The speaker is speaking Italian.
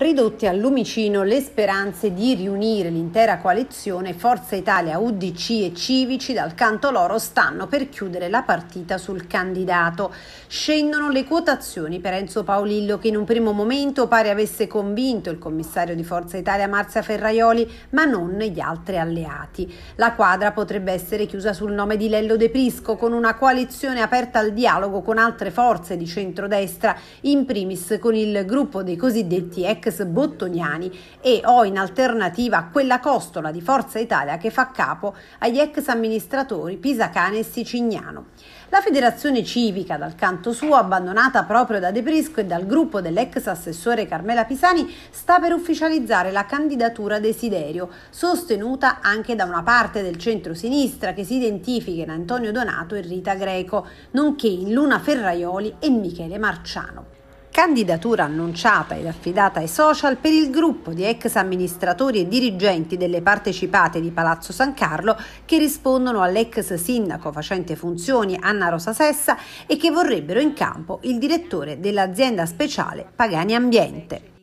ridotte al lumicino le speranze di riunire l'intera coalizione Forza Italia, UDC e Civici dal canto loro stanno per chiudere la partita sul candidato. Scendono le quotazioni per Enzo Paolillo che in un primo momento pare avesse convinto il commissario di Forza Italia Marzia Ferraioli ma non gli altri alleati. La quadra potrebbe essere chiusa sul nome di Lello De Prisco con una coalizione aperta al dialogo con altre forze di centrodestra, in primis con il gruppo dei cosiddetti ex ex bottoniani e o in alternativa quella costola di Forza Italia che fa capo agli ex amministratori Pisacane e Sicignano. La federazione civica, dal canto suo, abbandonata proprio da De Prisco e dal gruppo dell'ex assessore Carmela Pisani, sta per ufficializzare la candidatura Desiderio, sostenuta anche da una parte del centro-sinistra che si identifica in Antonio Donato e Rita Greco, nonché in Luna Ferraioli e Michele Marciano candidatura annunciata ed affidata ai social per il gruppo di ex amministratori e dirigenti delle partecipate di Palazzo San Carlo che rispondono all'ex sindaco facente funzioni Anna Rosa Sessa e che vorrebbero in campo il direttore dell'azienda speciale Pagani Ambiente.